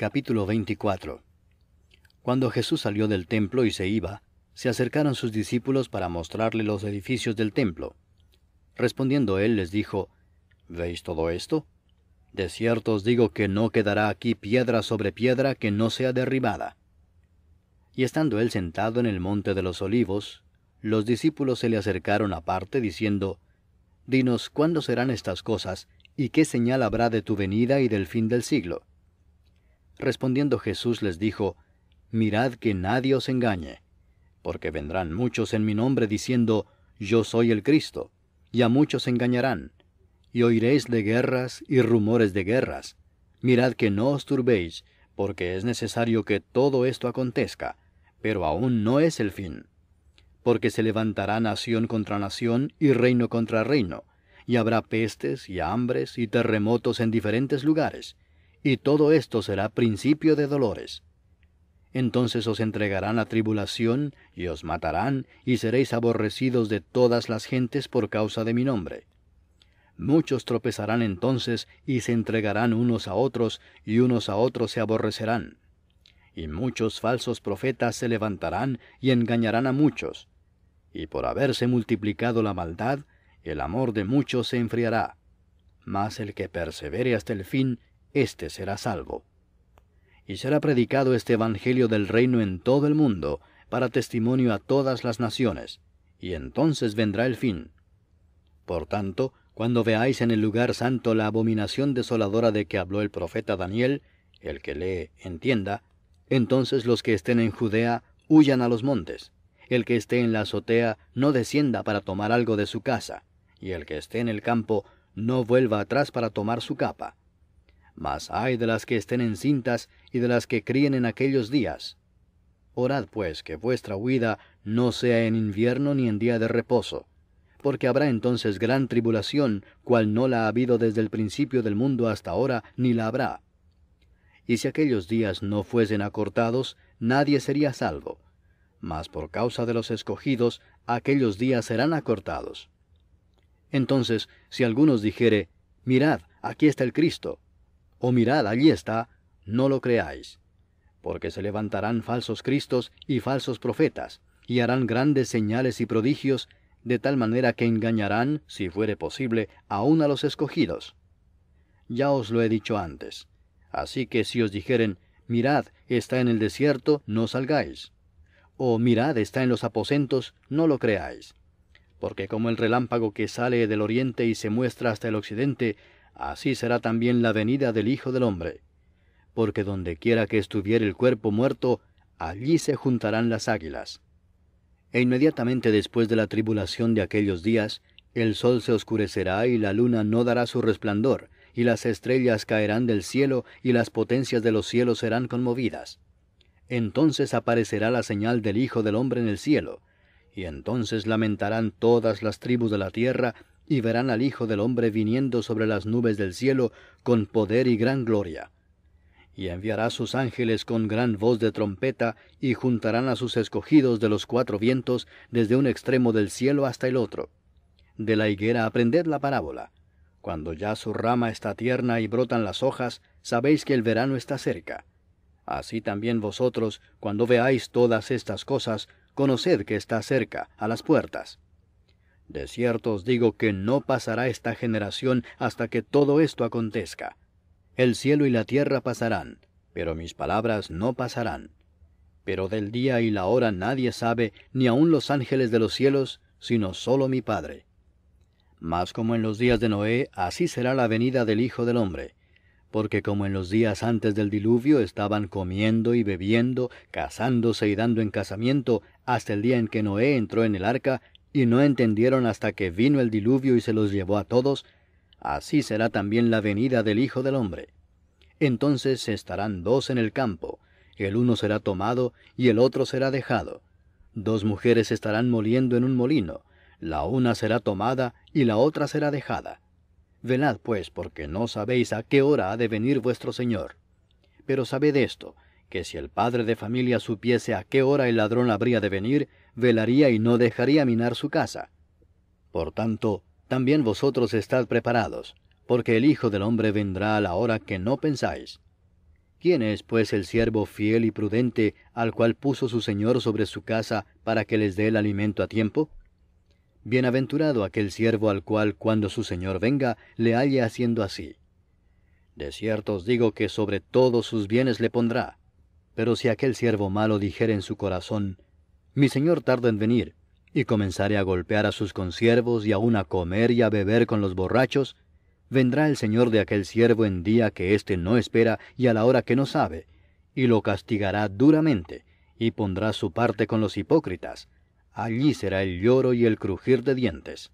Capítulo 24 Cuando Jesús salió del templo y se iba, se acercaron sus discípulos para mostrarle los edificios del templo. Respondiendo él les dijo, ¿Veis todo esto? De cierto os digo que no quedará aquí piedra sobre piedra que no sea derribada. Y estando él sentado en el monte de los olivos, los discípulos se le acercaron aparte, diciendo, Dinos cuándo serán estas cosas, y qué señal habrá de tu venida y del fin del siglo. Respondiendo Jesús les dijo, Mirad que nadie os engañe, porque vendrán muchos en mi nombre diciendo, Yo soy el Cristo, y a muchos engañarán, y oiréis de guerras y rumores de guerras. Mirad que no os turbéis, porque es necesario que todo esto acontezca, pero aún no es el fin. Porque se levantará nación contra nación y reino contra reino, y habrá pestes y hambres y terremotos en diferentes lugares y todo esto será principio de dolores. Entonces os entregarán a tribulación, y os matarán, y seréis aborrecidos de todas las gentes por causa de mi nombre. Muchos tropezarán entonces, y se entregarán unos a otros, y unos a otros se aborrecerán. Y muchos falsos profetas se levantarán y engañarán a muchos. Y por haberse multiplicado la maldad, el amor de muchos se enfriará. Mas el que persevere hasta el fin, este será salvo. Y será predicado este Evangelio del reino en todo el mundo, para testimonio a todas las naciones, y entonces vendrá el fin. Por tanto, cuando veáis en el lugar santo la abominación desoladora de que habló el profeta Daniel, el que lee entienda, entonces los que estén en Judea huyan a los montes. El que esté en la azotea no descienda para tomar algo de su casa, y el que esté en el campo no vuelva atrás para tomar su capa mas hay de las que estén encintas y de las que críen en aquellos días. Orad pues que vuestra huida no sea en invierno ni en día de reposo, porque habrá entonces gran tribulación, cual no la ha habido desde el principio del mundo hasta ahora, ni la habrá. Y si aquellos días no fuesen acortados, nadie sería salvo, mas por causa de los escogidos, aquellos días serán acortados. Entonces, si algunos dijere, Mirad, aquí está el Cristo, o mirad, allí está, no lo creáis. Porque se levantarán falsos cristos y falsos profetas, y harán grandes señales y prodigios, de tal manera que engañarán, si fuere posible, aún a los escogidos. Ya os lo he dicho antes. Así que si os dijeren, mirad, está en el desierto, no salgáis. O mirad, está en los aposentos, no lo creáis. Porque como el relámpago que sale del oriente y se muestra hasta el occidente, así será también la venida del Hijo del Hombre. Porque dondequiera que estuviere el cuerpo muerto, allí se juntarán las águilas. E inmediatamente después de la tribulación de aquellos días, el sol se oscurecerá y la luna no dará su resplandor, y las estrellas caerán del cielo y las potencias de los cielos serán conmovidas. Entonces aparecerá la señal del Hijo del Hombre en el cielo, y entonces lamentarán todas las tribus de la tierra y verán al Hijo del Hombre viniendo sobre las nubes del cielo con poder y gran gloria. Y enviará sus ángeles con gran voz de trompeta, y juntarán a sus escogidos de los cuatro vientos, desde un extremo del cielo hasta el otro. De la higuera aprended la parábola. Cuando ya su rama está tierna y brotan las hojas, sabéis que el verano está cerca. Así también vosotros, cuando veáis todas estas cosas, conoced que está cerca, a las puertas. De cierto os digo que no pasará esta generación hasta que todo esto acontezca. El cielo y la tierra pasarán, pero mis palabras no pasarán. Pero del día y la hora nadie sabe, ni aun los ángeles de los cielos, sino solo mi Padre. Mas como en los días de Noé, así será la venida del Hijo del Hombre. Porque como en los días antes del diluvio estaban comiendo y bebiendo, casándose y dando en casamiento, hasta el día en que Noé entró en el arca y no entendieron hasta que vino el diluvio y se los llevó a todos, así será también la venida del Hijo del Hombre. Entonces estarán dos en el campo, el uno será tomado y el otro será dejado. Dos mujeres estarán moliendo en un molino, la una será tomada y la otra será dejada. Velad pues, porque no sabéis a qué hora ha de venir vuestro Señor. Pero sabed esto, que si el padre de familia supiese a qué hora el ladrón habría de venir, velaría y no dejaría minar su casa. Por tanto, también vosotros estad preparados, porque el Hijo del hombre vendrá a la hora que no pensáis. ¿Quién es, pues, el siervo fiel y prudente al cual puso su Señor sobre su casa para que les dé el alimento a tiempo? Bienaventurado aquel siervo al cual, cuando su Señor venga, le halle haciendo así. De cierto os digo que sobre todos sus bienes le pondrá. Pero si aquel siervo malo dijere en su corazón, Mi señor tarda en venir, y comenzare a golpear a sus consiervos y aun a comer y a beber con los borrachos, vendrá el señor de aquel siervo en día que éste no espera y a la hora que no sabe, y lo castigará duramente, y pondrá su parte con los hipócritas. Allí será el lloro y el crujir de dientes.